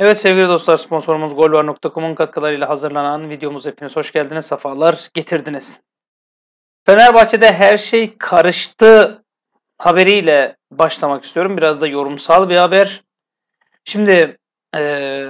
Evet sevgili dostlar sponsorumuz golvar.com'un katkılarıyla hazırlanan videomuz hepiniz hoş geldiniz, sefalar getirdiniz. Fenerbahçe'de her şey karıştı haberiyle başlamak istiyorum. Biraz da yorumsal bir haber. Şimdi e,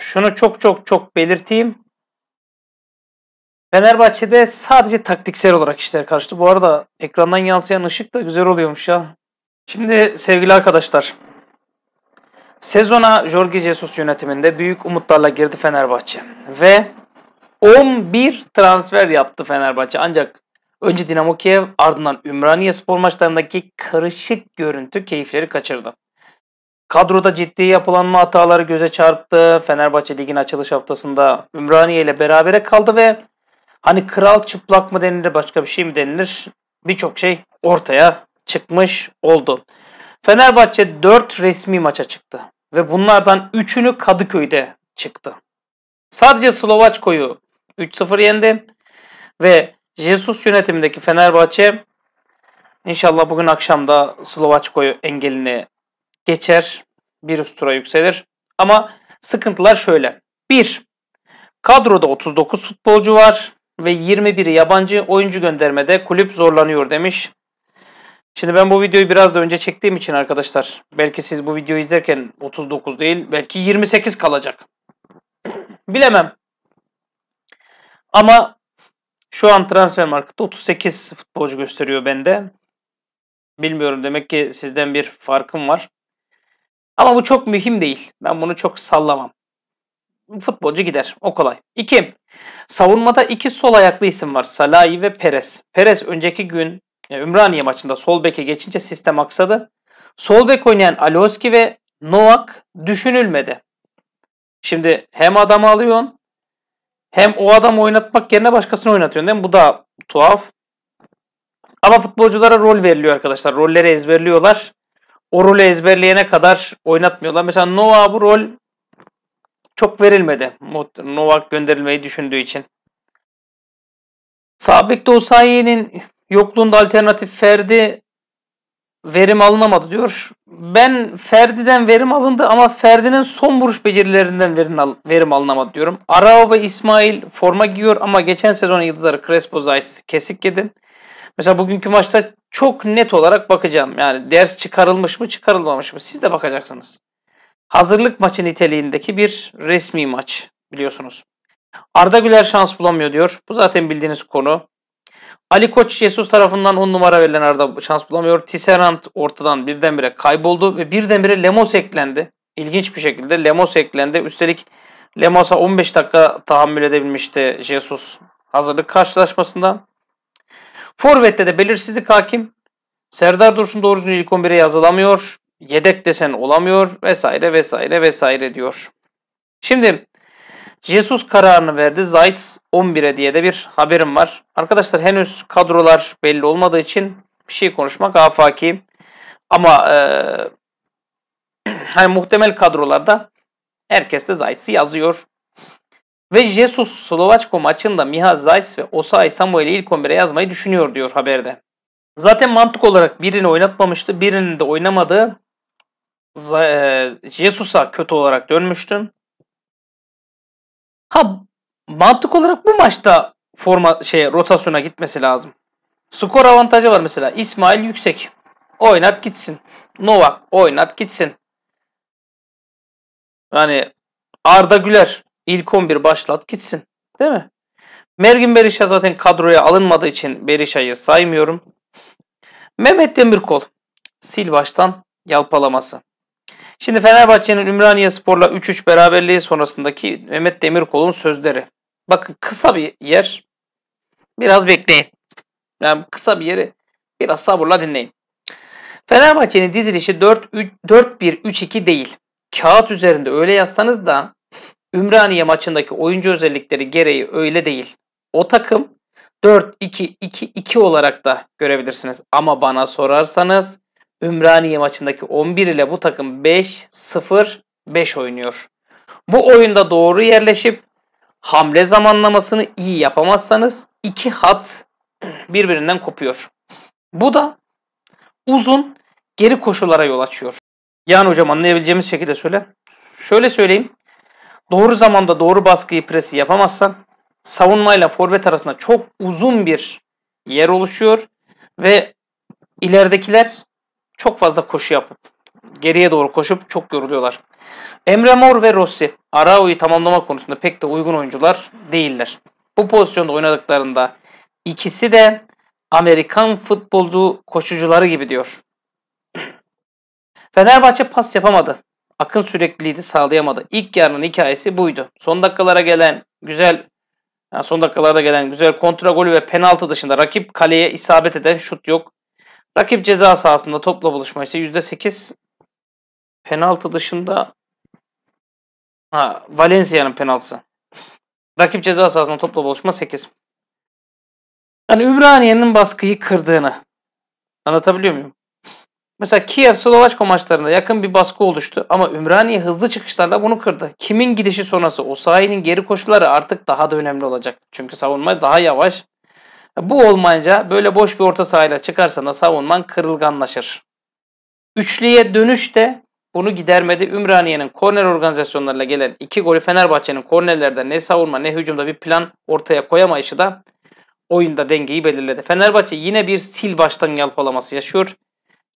şunu çok çok çok belirteyim. Fenerbahçe'de sadece taktiksel olarak işler karıştı. Bu arada ekrandan yansıyan ışık da güzel oluyormuş ya. Şimdi sevgili arkadaşlar Sezona Jorge Jesus yönetiminde büyük umutlarla girdi Fenerbahçe ve 11 transfer yaptı Fenerbahçe. Ancak önce Dinamo Kiev ardından Ümraniye spor maçlarındaki karışık görüntü keyifleri kaçırdı. Kadroda ciddi yapılanma hataları göze çarptı. Fenerbahçe ligin açılış haftasında Ümraniye ile berabere kaldı ve hani kral çıplak mı denilir başka bir şey mi denilir birçok şey ortaya çıkmış oldu. Fenerbahçe 4 resmi maça çıktı ve bunlardan üçünü Kadıköy'de çıktı. Sadece Slovaçko'yu 3-0 yendi ve Jesus yönetimindeki Fenerbahçe inşallah bugün akşam da Slovaçko'yu engelini geçer, bir üst tura yükselir. Ama sıkıntılar şöyle. 1. Kadroda 39 futbolcu var ve 21 yabancı oyuncu göndermede kulüp zorlanıyor demiş Şimdi ben bu videoyu biraz da önce çektiğim için arkadaşlar belki siz bu videoyu izlerken 39 değil belki 28 kalacak. Bilemem. Ama şu an transfer markette 38 futbolcu gösteriyor bende. Bilmiyorum demek ki sizden bir farkım var. Ama bu çok mühim değil. Ben bunu çok sallamam. Futbolcu gider. O kolay. 2. Savunmada iki sol ayaklı isim var. Salahi ve Perez. Perez önceki gün Ümraniye maçında sol beke geçince sistem aksadı. Sol bek oynayan Alioski ve Novak düşünülmedi. Şimdi hem adamı alıyorsun hem o adamı oynatmak yerine başkasını oynatıyorsun değil mi? Bu da tuhaf. Ama futbolculara rol veriliyor arkadaşlar. Rolleri ezberliyorlar. O rolü ezberleyene kadar oynatmıyorlar. Mesela Novak bu rol çok verilmedi. Novak gönderilmeyi düşündüğü için. Sabek'te dosayinin Yokluğunda alternatif Ferdi verim alınamadı diyor. Ben Ferdi'den verim alındı ama Ferdi'nin son vuruş becerilerinden verim, al verim alınamadı diyorum. Arao ve İsmail forma giyiyor ama geçen sezon yıldızları Crespo Zayt kesik yedi. Mesela bugünkü maçta çok net olarak bakacağım. Yani ders çıkarılmış mı çıkarılmamış mı siz de bakacaksınız. Hazırlık maçı niteliğindeki bir resmi maç biliyorsunuz. Arda Güler şans bulamıyor diyor. Bu zaten bildiğiniz konu. Ali Koç Jesus tarafından 10 numara verilen arada şans bulamıyor. Tisserand ortadan birdenbire kayboldu ve birdenbire Lemos eklendi. İlginç bir şekilde Lemos eklendi. Üstelik Lemos'a 15 dakika tahammül edebilmişti Jesus hazırlık karşılaşmasında. Forvet'te de belirsizlik hakim. Serdar Dursun doğru düzgün ilk 11'e yazılamıyor. Yedek desen olamıyor vesaire vesaire vesaire diyor. Şimdi Jesus kararını verdi. Zayt 11'e diye de bir haberim var. Arkadaşlar henüz kadrolar belli olmadığı için bir şey konuşmak afaki. Ama e, hani muhtemel kadrolarda herkes de Zayt'si yazıyor. Ve Jesus Slovaçko maçında Miha Zayt ve Osay Samuel'i ilk 11'e yazmayı düşünüyor diyor haberde. Zaten mantık olarak birini oynatmamıştı. Birini de oynamadı. E, Jesus'a kötü olarak dönmüştüm. Ha mantık olarak bu maçta forma şey rotasyona gitmesi lazım. Skor avantajı var mesela. İsmail Yüksek. Oynat gitsin. Novak oynat gitsin. Yani Arda Güler ilk 11 başlat gitsin. Değil mi? Mergin Berisha zaten kadroya alınmadığı için Berisha'yı saymıyorum. Mehmet Demirkol sil baştan yalpalaması. Şimdi Fenerbahçe'nin Ümraniye Spor'la 3-3 beraberliği sonrasındaki Mehmet Demirkol'un sözleri. Bakın kısa bir yer. Biraz bekleyin. Yani kısa bir yeri biraz sabırla dinleyin. Fenerbahçe'nin dizilişi 4-1-3-2 değil. Kağıt üzerinde öyle yazsanız da Ümraniye maçındaki oyuncu özellikleri gereği öyle değil. O takım 4-2-2-2 olarak da görebilirsiniz. Ama bana sorarsanız Ümraniye maçındaki 11 ile bu takım 5-0-5 oynuyor. Bu oyunda doğru yerleşip hamle zamanlamasını iyi yapamazsanız iki hat birbirinden kopuyor. Bu da uzun geri koşulara yol açıyor. Yani hocam anlayabileceğimiz şekilde söyle. Şöyle söyleyeyim. Doğru zamanda doğru baskıyı presi yapamazsan savunmayla forvet arasında çok uzun bir yer oluşuyor ve ileridekiler çok fazla koşu yapıp geriye doğru koşup çok yoruluyorlar. Emre Mor ve Rossi Arao'yu tamamlama konusunda pek de uygun oyuncular değiller. Bu pozisyonda oynadıklarında ikisi de Amerikan futbolcu koşucuları gibi diyor. Fenerbahçe pas yapamadı. Akın sürekliliği de sağlayamadı. İlk yarının hikayesi buydu. Son dakikalara gelen güzel yani son dakikalarda gelen güzel kontra golü ve penaltı dışında rakip kaleye isabet eden şut yok. Rakip ceza sahasında topla buluşma ise %8. Penaltı dışında ha, Valencia'nın penaltısı. Rakip ceza sahasında topla buluşma 8. Yani Ümraniye'nin baskıyı kırdığını anlatabiliyor muyum? Mesela Kiev Slovaçko maçlarında yakın bir baskı oluştu ama Ümraniye hızlı çıkışlarla bunu kırdı. Kimin gidişi sonrası o sahinin geri koşuları artık daha da önemli olacak. Çünkü savunma daha yavaş bu olmayınca böyle boş bir orta sahayla çıkarsan da savunman kırılganlaşır. Üçlüye dönüş de bunu gidermedi. Ümraniye'nin korner organizasyonlarıyla gelen iki golü Fenerbahçe'nin kornerlerde ne savunma ne hücumda bir plan ortaya koyamayışı da oyunda dengeyi belirledi. Fenerbahçe yine bir sil baştan yalpalaması yaşıyor.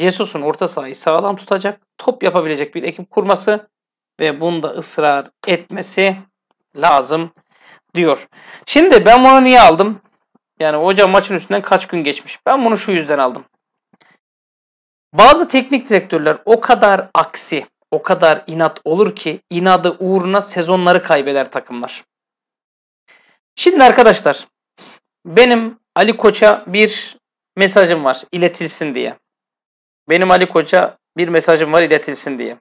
Jesus'un orta sahayı sağlam tutacak, top yapabilecek bir ekip kurması ve bunda ısrar etmesi lazım diyor. Şimdi ben bunu niye aldım? Yani hoca maçın üstünden kaç gün geçmiş. Ben bunu şu yüzden aldım. Bazı teknik direktörler o kadar aksi, o kadar inat olur ki inadı uğruna sezonları kaybeder takımlar. Şimdi arkadaşlar benim Ali Koç'a bir mesajım var iletilsin diye. Benim Ali Koç'a bir mesajım var iletilsin diye.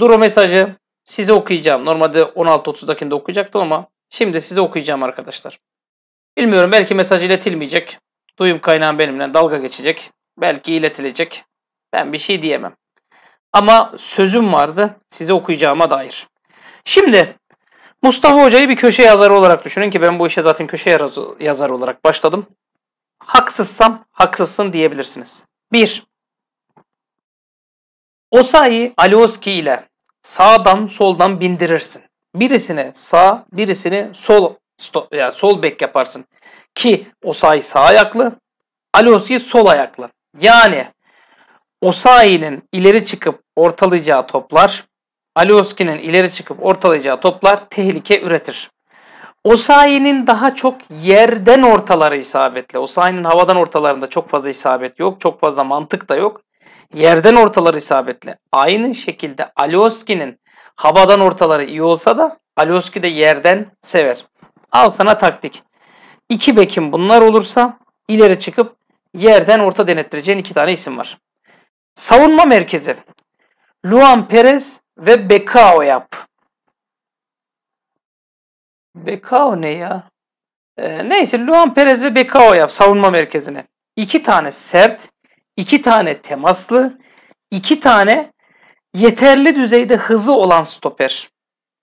Dur o mesajı size okuyacağım. Normalde 16.30'dakinde okuyacaktım ama Şimdi size okuyacağım arkadaşlar. Bilmiyorum belki mesaj iletilmeyecek. Duyum kaynağım benimle dalga geçecek. Belki iletilecek. Ben bir şey diyemem. Ama sözüm vardı size okuyacağıma dair. Şimdi Mustafa Hoca'yı bir köşe yazarı olarak düşünün ki ben bu işe zaten köşe yazarı olarak başladım. Haksızsam haksızsın diyebilirsiniz. 1. Osayi Alioski ile sağdan soldan bindirirsin birisini sağ, birisini sol yani sol bek yaparsın. Ki Osayi sağ ayaklı, Alioski sol ayaklı. Yani Osayi'nin ileri çıkıp ortalayacağı toplar, Alioski'nin ileri çıkıp ortalayacağı toplar tehlike üretir. Osayi'nin daha çok yerden ortaları isabetli. Osayi'nin havadan ortalarında çok fazla isabet yok. Çok fazla mantık da yok. Yerden ortaları isabetli. Aynı şekilde Alioski'nin Havadan ortaları iyi olsa da Alioski de yerden sever. Al sana taktik. İki bekim bunlar olursa ileri çıkıp yerden orta denettireceğin iki tane isim var. Savunma merkezi. Luan Perez ve Bekao yap. Bekao ne ya? Ee, neyse Luan Perez ve Bekao yap savunma merkezine. İki tane sert, iki tane temaslı, iki tane yeterli düzeyde hızı olan stoper.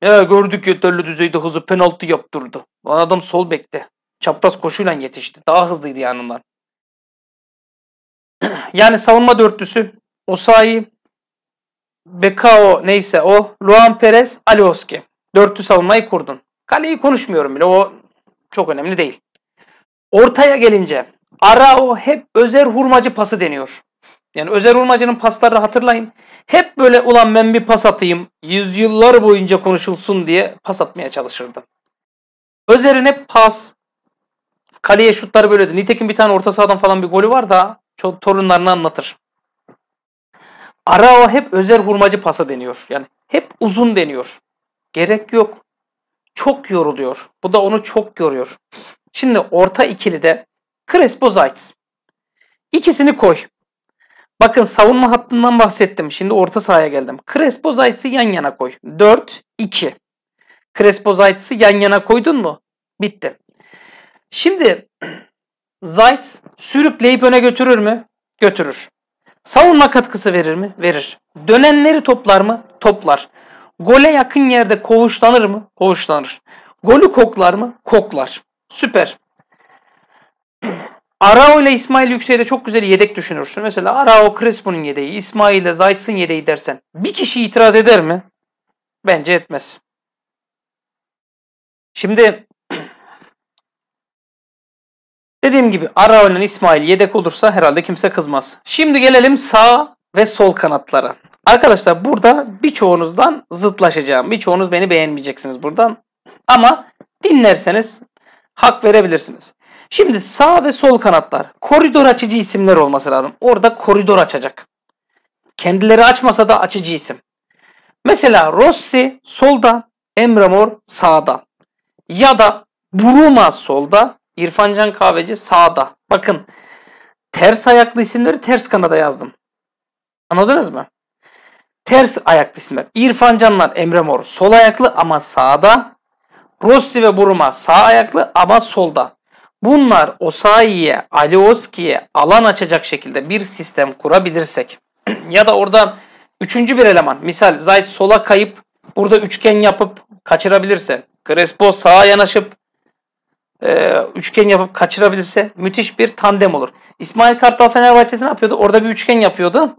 Ya gördük yeterli düzeyde hızı penaltı yaptırdı. Adam sol bekte. Çapraz koşuyla yetişti. Daha hızlıydı yanından. yani savunma dörtlüsü Osayi, Bekao neyse o, Luan Perez, Alioski. Dörtlü savunmayı kurdun. Kaleyi konuşmuyorum bile o çok önemli değil. Ortaya gelince Arao hep özel hurmacı pası deniyor. Yani Özer Urmacı'nın pasları hatırlayın. Hep böyle ulan ben bir pas atayım. Yüzyıllar boyunca konuşulsun diye pas atmaya çalışırdı. Özer'in hep pas, kaleye şutları böyledi. Nitekim bir tane orta sahadan falan bir golü var da çok torunlarını anlatır. Arao hep Özer Hurmacı pasa deniyor. Yani hep uzun deniyor. Gerek yok. Çok yoruluyor. Bu da onu çok yoruyor. Şimdi orta ikili de Crespo Zayt. İkisini koy. Bakın savunma hattından bahsettim. Şimdi orta sahaya geldim. Crespo Zayt'sı yan yana koy. 4, 2. Crespo Zayt'sı yan yana koydun mu? Bitti. Şimdi Zayt sürükleyip öne götürür mü? Götürür. Savunma katkısı verir mi? Verir. Dönenleri toplar mı? Toplar. Gole yakın yerde koğuşlanır mı? Koğuşlanır. Golü koklar mı? Koklar. Süper. Arao ile İsmail Yüksel'e çok güzel yedek düşünürsün. Mesela Arao Crespo'nun yedeği, İsmail ile Zayt'sın yedeği dersen. Bir kişi itiraz eder mi? Bence etmez. Şimdi dediğim gibi Arao ile İsmail yedek olursa herhalde kimse kızmaz. Şimdi gelelim sağ ve sol kanatlara. Arkadaşlar burada birçoğunuzdan zıtlaşacağım. Birçoğunuz beni beğenmeyeceksiniz buradan. Ama dinlerseniz hak verebilirsiniz. Şimdi sağ ve sol kanatlar koridor açıcı isimler olması lazım. Orada koridor açacak. Kendileri açmasa da açıcı isim. Mesela Rossi solda, Emre Mor sağda. Ya da Buruma solda, İrfancan Kahveci sağda. Bakın ters ayaklı isimleri ters kanada yazdım. Anladınız mı? Ters ayaklı isimler. İrfancanlar Emre Mor sol ayaklı ama sağda. Rossi ve Buruma sağ ayaklı ama solda. Bunlar Osayi'ye, Alioski'ye alan açacak şekilde bir sistem kurabilirsek ya da orada üçüncü bir eleman misal Zayt sola kayıp burada üçgen yapıp kaçırabilirse Crespo sağa yanaşıp e, üçgen yapıp kaçırabilirse müthiş bir tandem olur. İsmail Kartal Fenerbahçe'si ne yapıyordu? Orada bir üçgen yapıyordu.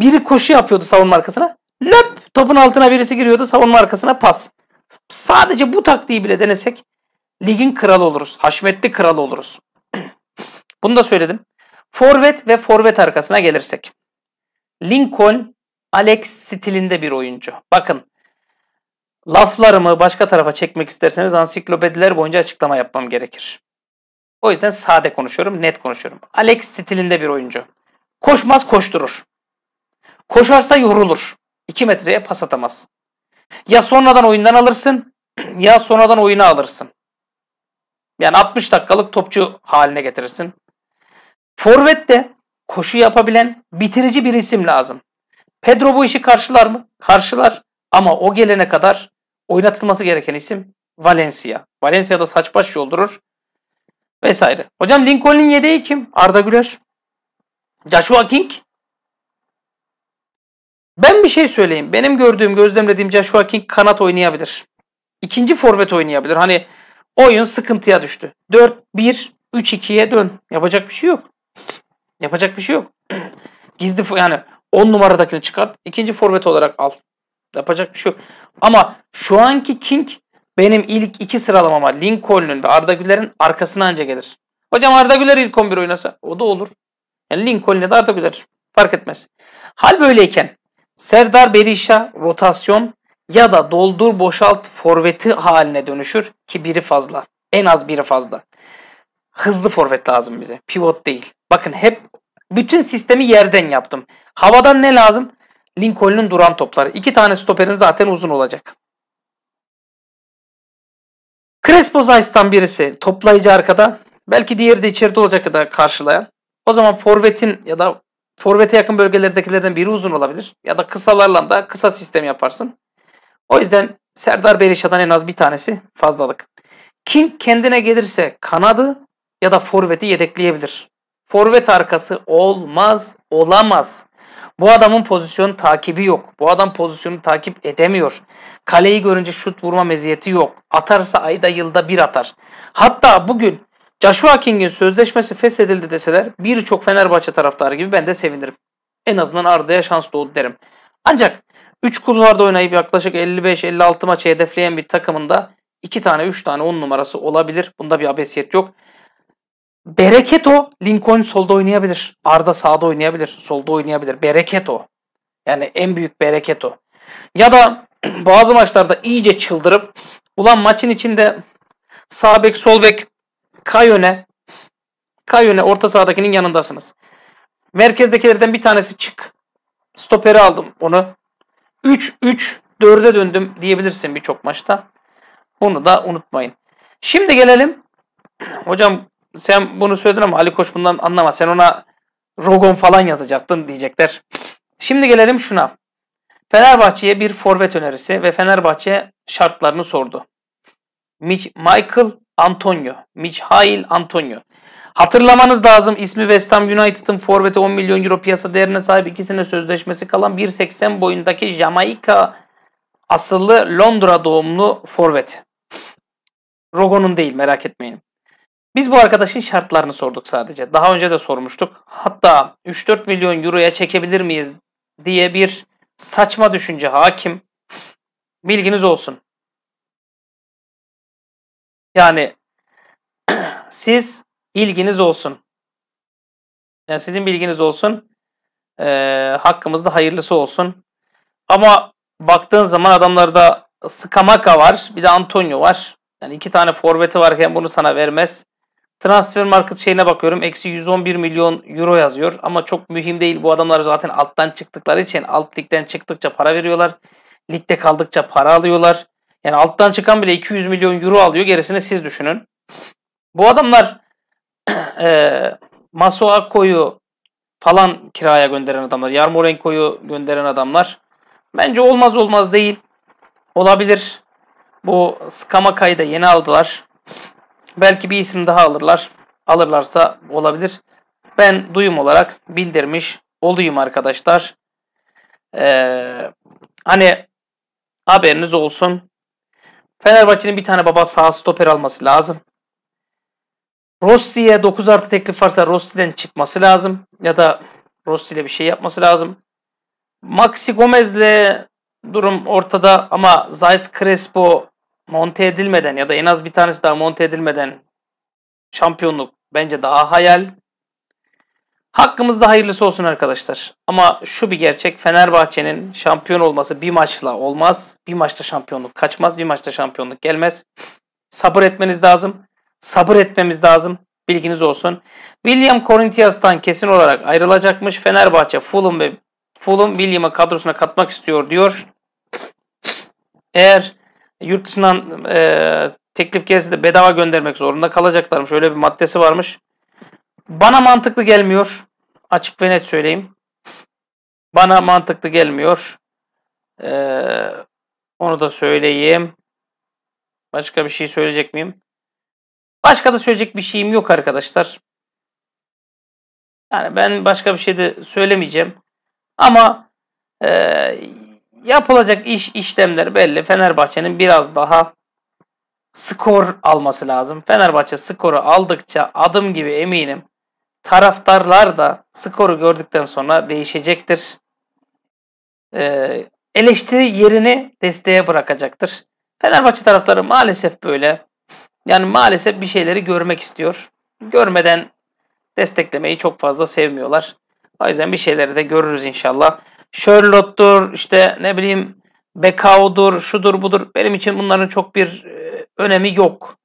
Biri koşu yapıyordu savunma arkasına. Löp topun altına birisi giriyordu savunma arkasına pas. Sadece bu taktiği bile denesek ligin kralı oluruz. Haşmetli kral oluruz. Bunu da söyledim. Forvet ve forvet arkasına gelirsek. Lincoln Alex stilinde bir oyuncu. Bakın laflarımı başka tarafa çekmek isterseniz ansiklopediler boyunca açıklama yapmam gerekir. O yüzden sade konuşuyorum, net konuşuyorum. Alex stilinde bir oyuncu. Koşmaz koşturur. Koşarsa yorulur. 2 metreye pas atamaz. Ya sonradan oyundan alırsın ya sonradan oyuna alırsın. Yani 60 dakikalık topçu haline getirirsin. Forvet'te koşu yapabilen bitirici bir isim lazım. Pedro bu işi karşılar mı? Karşılar ama o gelene kadar oynatılması gereken isim Valencia. Valencia'da saç baş yoldurur vesaire. Hocam Lincoln'in yedeği kim? Arda Güler. Joshua King. Ben bir şey söyleyeyim. Benim gördüğüm, gözlemlediğim Joshua King kanat oynayabilir. İkinci forvet oynayabilir. Hani Oyun sıkıntıya düştü. 4-1, 3-2'ye dön. Yapacak bir şey yok. Yapacak bir şey yok. Gizli yani 10 numaradakini çıkart. ikinci forvet olarak al. Yapacak bir şey yok. Ama şu anki King benim ilk iki sıralamama Lincoln'un ve Arda Güler'in arkasına anca gelir. Hocam Arda Güler ilk 11 oynasa o da olur. Yani Lincoln'le de Arda Güler fark etmez. Hal böyleyken Serdar Berisha rotasyon ya da doldur boşalt forveti haline dönüşür ki biri fazla. En az biri fazla. Hızlı forvet lazım bize. Pivot değil. Bakın hep bütün sistemi yerden yaptım. Havadan ne lazım? Lincoln'un duran topları. İki tane stoperin zaten uzun olacak. Crespo Zays'tan birisi toplayıcı arkada. Belki diğeri de içeride olacak kadar karşılayan. O zaman forvetin ya da forvete yakın bölgelerdekilerden biri uzun olabilir. Ya da kısalarla da kısa sistem yaparsın. O yüzden Serdar Berisha'dan en az bir tanesi fazlalık. King kendine gelirse kanadı ya da forveti yedekleyebilir. Forvet arkası olmaz, olamaz. Bu adamın pozisyon takibi yok. Bu adam pozisyonu takip edemiyor. Kaleyi görünce şut vurma meziyeti yok. Atarsa ayda yılda bir atar. Hatta bugün Joshua King'in sözleşmesi feshedildi deseler birçok Fenerbahçe taraftarı gibi ben de sevinirim. En azından Arda'ya şans doğdu derim. Ancak 3 kulvarda oynayıp yaklaşık 55-56 maçı hedefleyen bir takımında 2 tane 3 tane 10 numarası olabilir. Bunda bir abesiyet yok. Bereket o. Lincoln solda oynayabilir. Arda sağda oynayabilir. Solda oynayabilir. Bereket o. Yani en büyük bereket o. Ya da bazı maçlarda iyice çıldırıp ulan maçın içinde sağ bek sol bek Kayone Kayone orta sahadakinin yanındasınız. Merkezdekilerden bir tanesi çık. Stoperi aldım onu. 3-3-4'e döndüm diyebilirsin birçok maçta. Bunu da unutmayın. Şimdi gelelim. Hocam sen bunu söyledin ama Ali Koç bundan anlamaz. Sen ona Rogon falan yazacaktın diyecekler. Şimdi gelelim şuna. Fenerbahçe'ye bir forvet önerisi ve Fenerbahçe şartlarını sordu. Michael Antonio, Michail Antonio. Hatırlamanız lazım ismi West Ham United'ın forveti 10 milyon euro piyasa değerine sahip ikisine sözleşmesi kalan 1.80 boyundaki Jamaika asıllı Londra doğumlu forvet. Rogon'un değil merak etmeyin. Biz bu arkadaşın şartlarını sorduk sadece. Daha önce de sormuştuk. Hatta 3-4 milyon euroya çekebilir miyiz diye bir saçma düşünce hakim. Bilginiz olsun. Yani siz ilginiz olsun. Yani sizin bilginiz olsun. E, ee, hakkımızda hayırlısı olsun. Ama baktığın zaman adamlarda Skamaka var. Bir de Antonio var. Yani iki tane forveti varken bunu sana vermez. Transfer market şeyine bakıyorum. Eksi 111 milyon euro yazıyor. Ama çok mühim değil. Bu adamlar zaten alttan çıktıkları için alt ligden çıktıkça para veriyorlar. Ligde kaldıkça para alıyorlar. Yani alttan çıkan bile 200 milyon euro alıyor. Gerisini siz düşünün. Bu adamlar e, Maso Akko'yu falan kiraya gönderen adamlar, Yarmolenko'yu gönderen adamlar bence olmaz olmaz değil. Olabilir. Bu Skamaka'yı da yeni aldılar. Belki bir isim daha alırlar. Alırlarsa olabilir. Ben duyum olarak bildirmiş olayım arkadaşlar. Ee, hani haberiniz olsun. Fenerbahçe'nin bir tane baba sağ stoper alması lazım. Rossi'ye 9 artı teklif varsa Rossi'den çıkması lazım. Ya da Rossi ile bir şey yapması lazım. Maxi Gomez'le durum ortada ama Zayt Crespo monte edilmeden ya da en az bir tanesi daha monte edilmeden şampiyonluk bence daha hayal. Hakkımızda hayırlısı olsun arkadaşlar. Ama şu bir gerçek Fenerbahçe'nin şampiyon olması bir maçla olmaz. Bir maçta şampiyonluk kaçmaz. Bir maçta şampiyonluk gelmez. Sabır etmeniz lazım sabır etmemiz lazım. Bilginiz olsun. William Corinthians'tan kesin olarak ayrılacakmış. Fenerbahçe Fulham ve Fulham William'ı kadrosuna katmak istiyor diyor. Eğer yurt dışından e, teklif gelirse de bedava göndermek zorunda kalacaklarmış. Öyle bir maddesi varmış. Bana mantıklı gelmiyor. Açık ve net söyleyeyim. Bana mantıklı gelmiyor. Ee, onu da söyleyeyim. Başka bir şey söyleyecek miyim? Başka da söyleyecek bir şeyim yok arkadaşlar. Yani ben başka bir şey de söylemeyeceğim. Ama e, yapılacak iş işlemler belli. Fenerbahçe'nin biraz daha skor alması lazım. Fenerbahçe skoru aldıkça adım gibi eminim. Taraftarlar da skoru gördükten sonra değişecektir. Ee, eleştiri yerini desteğe bırakacaktır. Fenerbahçe taraftarı maalesef böyle. Yani maalesef bir şeyleri görmek istiyor. Görmeden desteklemeyi çok fazla sevmiyorlar. O yüzden bir şeyleri de görürüz inşallah. Sherlock'tur, işte ne bileyim Bekao'dur, şudur budur. Benim için bunların çok bir e, önemi yok.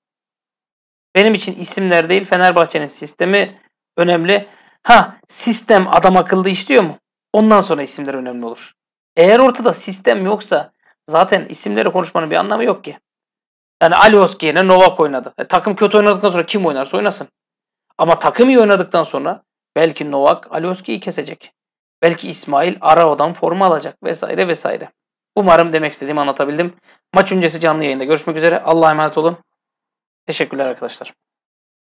Benim için isimler değil Fenerbahçe'nin sistemi önemli. Ha sistem adam akıllı işliyor mu? Ondan sonra isimler önemli olur. Eğer ortada sistem yoksa zaten isimleri konuşmanın bir anlamı yok ki. Yani Alioski yerine Novak oynadı. E, takım kötü oynadıktan sonra kim oynarsa oynasın. Ama takım iyi oynadıktan sonra belki Novak Alioski'yi kesecek. Belki İsmail Arao'dan forma alacak vesaire vesaire. Umarım demek istediğimi anlatabildim. Maç öncesi canlı yayında görüşmek üzere. Allah'a emanet olun. Teşekkürler arkadaşlar.